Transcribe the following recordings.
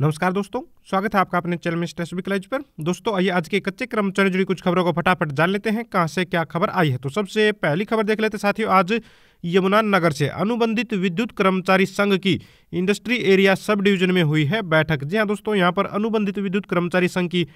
नमस्कार दोस्तों स्वागत है आपका अपने चैनल में स्टेसिफिक लाइज पर दोस्तों आइए आज के कच्चे कर्मचारी जुड़ी कुछ खबरों को फटाफट जान लेते हैं कहां से क्या खबर आई है तो सबसे पहली खबर देख लेते साथियों आज यमुनानगर से अनुबंधित विद्युत कर्मचारी संघ की इंडस्ट्री एरिया सब डिवीजन में हुई है बैठक जी हाँ दोस्तों यहाँ पर अनुबंधित विद्युत कर्मचारी संघ की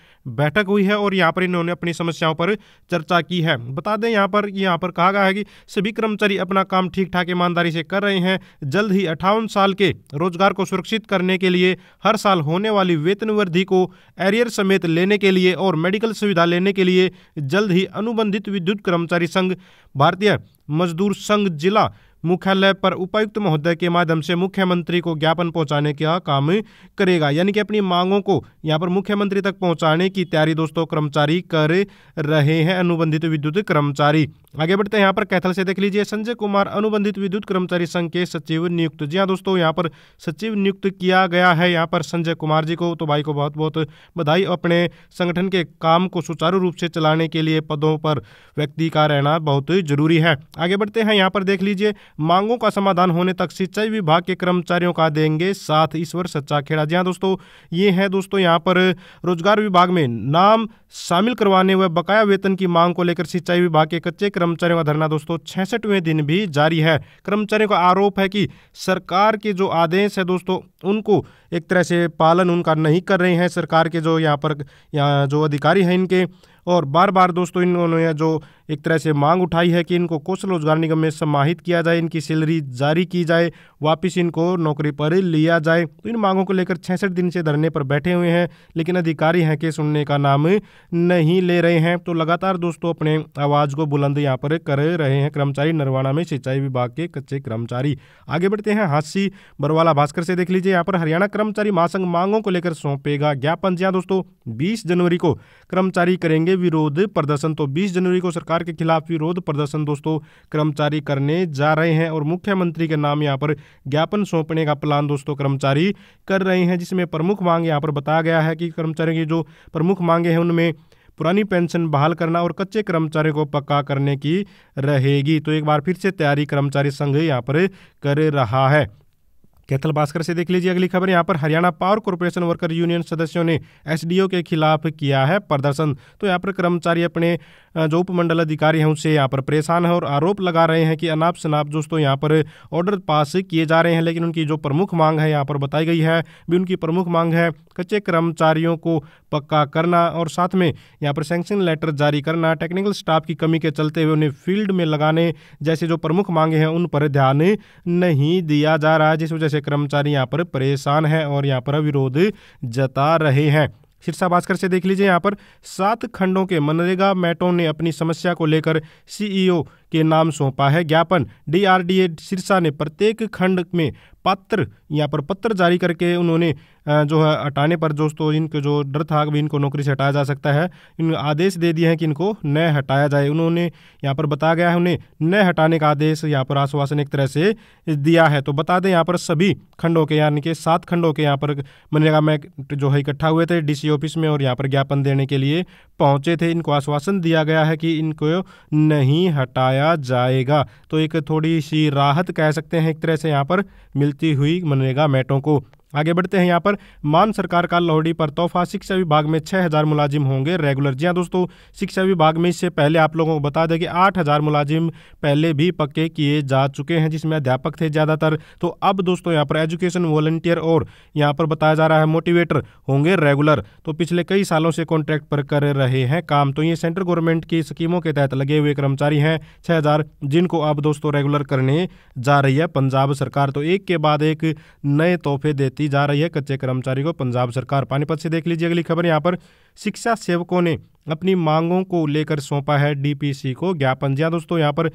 बैठक हुई है और यहाँ पर इन्होंने अपनी समस्याओं पर चर्चा की है बता दें यहाँ पर यहाँ पर कहा गया है कि सभी कर्मचारी अपना काम ठीक ठाक ईमानदारी से कर रहे हैं जल्द ही अठावन साल के रोजगार को सुरक्षित करने के लिए हर साल होने वाली वेतन वृद्धि को एरियर समेत लेने के लिए और मेडिकल सुविधा लेने के लिए जल्द ही अनुबंधित विद्युत कर्मचारी संघ भारतीय मजदूर संघ जिला मुख्यालय पर उपायुक्त महोदय के माध्यम से मुख्यमंत्री को ज्ञापन पहुंचाने का काम करेगा यानी कि अपनी मांगों को यहाँ पर मुख्यमंत्री तक पहुंचाने की तैयारी दोस्तों कर्मचारी कर रहे हैं अनुबंधित विद्युत कर्मचारी आगे बढ़ते हैं यहां पर कैथल से देख लीजिए संजय कुमार अनुबंधित विद्युत कर्मचारी संघ के सचिव नियुक्त जी हाँ दोस्तों यहाँ पर सचिव नियुक्त किया गया है यहाँ पर संजय कुमार जी को तो भाई को बहुत बहुत बधाई अपने संगठन के काम को सुचारू रूप से चलाने के लिए पदों पर व्यक्ति का रहना बहुत जरूरी है आगे बढ़ते हैं यहाँ पर देख लीजिए मांगों का समाधान होने तक सिंचाई विभाग के कर्मचारियों का देंगे साथ ईश्वर सच्चा खेड़ा जी हाँ दोस्तों ये हैं दोस्तों यहाँ पर रोजगार विभाग में नाम शामिल करवाने व बकाया वेतन की मांग को लेकर सिंचाई विभाग के कच्चे कर्मचारियों का धरना दोस्तों छसठवें दिन भी जारी है कर्मचारियों का आरोप है कि सरकार के जो आदेश है दोस्तों उनको एक तरह से पालन उनका नहीं कर रहे हैं सरकार के जो यहाँ पर यहाँ जो अधिकारी हैं इनके और बार बार दोस्तों इन्होंने जो एक तरह से मांग उठाई है कि इनको कौशल रोजगार निगम में समाहित किया जाए इनकी सैलरी जारी की जाए वापस इनको नौकरी पर लिया जाए तो इन मांगों को लेकर छसठ दिन से धरने पर बैठे हुए हैं लेकिन अधिकारी हैं कि सुनने का नाम नहीं ले रहे हैं तो लगातार दोस्तों अपने आवाज़ को बुलंद यहाँ पर कर रहे हैं कर्मचारी नरवाना में सिंचाई विभाग के कच्चे कर्मचारी आगे बढ़ते हैं हाथी बरवाला भास्कर से देख लीजिए यहाँ पर हरियाणा कर्मचारी महासंघ मांगों को लेकर सौंपेगा ज्ञापन जहाँ दोस्तों बीस जनवरी को कर्मचारी करेंगे विरोध प्रदर्शन तो 20 जनवरी को सरकार के खिलाफ विरोध प्रदर्शन दोस्तों कर्मचारी करने जा रहे हैं और मुख्यमंत्री के नाम यहाँ पर ज्ञापन सौंपने का प्लान दोस्तों कर्मचारी कर रहे हैं जिसमें प्रमुख मांग यहाँ पर बताया गया है कि कर्मचारियों की जो प्रमुख मांगे हैं उनमें पुरानी पेंशन बहाल करना और कच्चे कर्मचारियों को पक्का करने की रहेगी तो एक बार फिर से तैयारी कर्मचारी संघ यहाँ पर कर रहा है कैथल भास्कर से देख लीजिए अगली खबर यहाँ पर Haryana power corporation worker union सदस्यों ने एसडीओ के खिलाफ किया है प्रदर्शन तो यहाँ पर कर्मचारी अपने जो उपमंडल अधिकारी हैं उनसे यहाँ पर परेशान है और आरोप लगा रहे हैं कि अनाप शनाप दोस्तों यहाँ पर ऑर्डर पास किए जा रहे हैं लेकिन उनकी जो प्रमुख मांग है यहाँ पर बताई गई है भी उनकी प्रमुख मांग है कच्चे कर्मचारियों को पक्का करना और साथ में यहाँ पर सेंक्शन लेटर जारी करना टेक्निकल स्टाफ की कमी के चलते हुए उन्हें फील्ड में लगाने जैसे जो प्रमुख मांगे हैं उन पर ध्यान नहीं दिया जा रहा है जिस वजह से से कर्मचारी यहाँ पर परेशान हैं और यहाँ पर विरोध जता रहे हैं शीर्षा भास्कर से देख लीजिए यहाँ पर सात खंडों के मनरेगा मैटों ने अपनी समस्या को लेकर सीईओ के नाम सौंपा है ज्ञापन डीआरडीए सिरसा ने प्रत्येक खंड में पत्र यहाँ पर पत्र जारी करके उन्होंने जो है हटाने पर दोस्तों इनके जो डर था कि इनको नौकरी से हटाया जा सकता है इन आदेश दे दिए हैं कि इनको न हटाया जाए उन्होंने यहाँ पर बताया गया है उन्हें न हटाने का आदेश यहाँ पर आश्वासन एक तरह से दिया है तो बता दें यहाँ पर सभी खंडों के यानी कि सात खंडों के यहाँ पर मनरेगा में जो है इकट्ठा हुए थे डी ऑफिस में और यहाँ पर ज्ञापन देने के लिए पहुँचे थे इनको आश्वासन दिया गया है कि इनको नहीं हटाया बनाया जाएगा तो एक थोड़ी सी राहत कह सकते हैं एक तरह से यहाँ पर मिलती हुई मनरेगा मैटों को आगे बढ़ते हैं यहाँ पर मान सरकार का लोहड़ी पर तोहफा शिक्षा विभाग में छः हज़ार मुलाजिम होंगे रेगुलर जी हाँ दोस्तों शिक्षा विभाग में इससे पहले आप लोगों को बता दें कि आठ हज़ार मुलाजिम पहले भी पक्के किए जा चुके हैं जिसमें अध्यापक थे ज़्यादातर तो अब दोस्तों यहाँ पर एजुकेशन वॉलंटियर और यहाँ पर बताया जा रहा है मोटिवेटर होंगे रेगुलर तो पिछले कई सालों से कॉन्ट्रैक्ट पर कर रहे हैं काम तो ये सेंट्रल गवर्नमेंट की स्कीमों के तहत लगे हुए कर्मचारी हैं छः जिनको अब दोस्तों रेगुलर करने जा रही है पंजाब सरकार तो एक के बाद एक नए तोहफे देते दी जा रही है कच्चे कर्मचारी को पंजाब सरकार पानीपत से देख लीजिए अगली खबर यहाँ पर शिक्षा सेवकों ने अपनी मांगों को लेकर सौंपा है डीपीसी को ज्ञापन जी हाँ दोस्तों यहाँ पर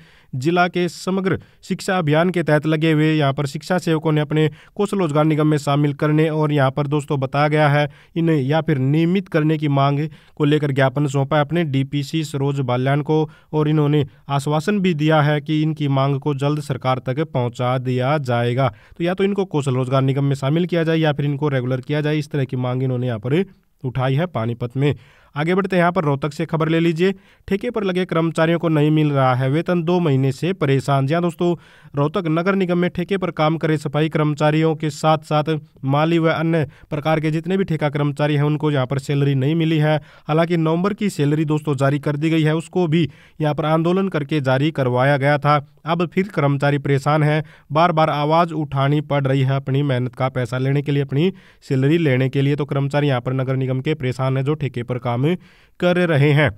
जिला के समग्र शिक्षा अभियान के तहत लगे हुए यहाँ पर शिक्षा सेवकों ने अपने कौशल रोजगार निगम में शामिल करने और यहाँ पर दोस्तों बताया गया है इन्हें या फिर नियमित करने की मांग को लेकर ज्ञापन सौंपा है अपने डीपीसी सरोज बाल्यान को और इन्होंने आश्वासन भी दिया है कि इनकी मांग को जल्द सरकार तक पहुँचा दिया जाएगा तो या तो इनको कौशल रोजगार निगम में शामिल किया जाए या फिर इनको रेगुलर किया जाए इस तरह की मांग इन्होंने यहाँ पर उठाई है पानीपत में आगे बढ़ते यहाँ पर रोहतक से खबर ले लीजिए ठेके पर लगे कर्मचारियों को नहीं मिल रहा है वेतन दो महीने से परेशान जी हाँ दोस्तों रोहतक नगर निगम में ठेके पर काम करे सफाई कर्मचारियों के साथ साथ माली व अन्य प्रकार के जितने भी ठेका कर्मचारी हैं उनको यहाँ पर सैलरी नहीं मिली है हालांकि नवंबर की सैलरी दोस्तों जारी कर दी गई है उसको भी यहाँ पर आंदोलन करके जारी करवाया गया था अब फिर कर्मचारी परेशान हैं बार बार आवाज़ उठानी पड़ रही है अपनी मेहनत का पैसा लेने के लिए अपनी सैलरी लेने के लिए तो कर्मचारी यहाँ पर नगर निगम के परेशान हैं जो ठेके पर काम में कर रहे हैं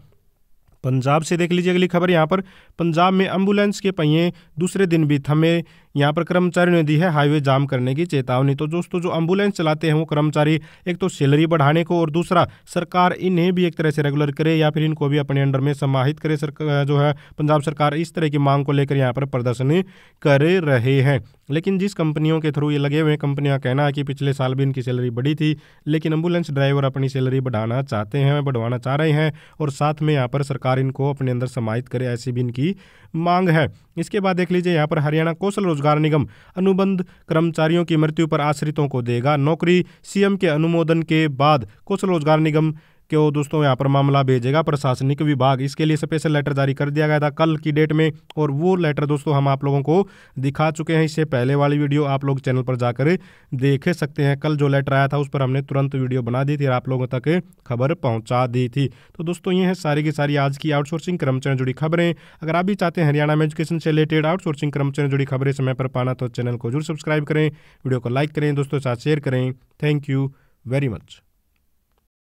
पंजाब से देख लीजिए अगली खबर यहाँ पर पंजाब में एम्बुलेंस के पहिए दूसरे दिन भी थमे यहाँ पर कर्मचारियों ने दी है हाईवे जाम करने की चेतावनी तो दोस्तों जो एम्बुलेंस चलाते हैं वो कर्मचारी एक तो सैलरी बढ़ाने को और दूसरा सरकार इन्हें भी एक तरह से रेगुलर करे या फिर इनको भी अपने अंडर में समाहित करे जो है पंजाब सरकार इस तरह की मांग को लेकर यहाँ पर प्रदर्शन कर रहे हैं लेकिन जिस कंपनियों के थ्रू ये लगे हुए कंपनियां कहना है कि पिछले साल भी इनकी सैलरी बढ़ी थी लेकिन एम्बुलेंस ड्राइवर अपनी सैलरी बढ़ाना चाहते हैं बढ़वाना चाह रहे हैं और साथ में यहाँ पर सरकार इनको अपने अंदर समाहित करे ऐसी भी इनकी मांग है इसके बाद देख लीजिए यहाँ पर हरियाणा कौशल रोजगार रोजगार निगम अनुबंध कर्मचारियों की मृत्यु पर आश्रितों को देगा नौकरी सीएम के अनुमोदन के बाद कुछ रोजगार निगम कि वो दोस्तों यहाँ पर मामला भेजेगा प्रशासनिक विभाग इसके लिए स्पेशल लेटर जारी कर दिया गया था कल की डेट में और वो लेटर दोस्तों हम आप लोगों को दिखा चुके हैं इससे पहले वाली वीडियो आप लोग चैनल पर जाकर देख सकते हैं कल जो लेटर आया था उस पर हमने तुरंत वीडियो बना दी थी और आप लोगों तक खबर पहुँचा दी थी तो दोस्तों ये हैं सारी की सारी आज की आउटसोर्सिंग कर्मचारी जुड़ी खबरें अगर आप भी चाहते हैं हरियाणा में एजुकेशन से रिलेटेड आउटसोर्सिंग कर्मचारी जुड़ी खबरें समय पर पाना तो चैनल को जरूर सब्सक्राइब करें वीडियो को लाइक करें दोस्तों के साथ शेयर करें थैंक यू वेरी मच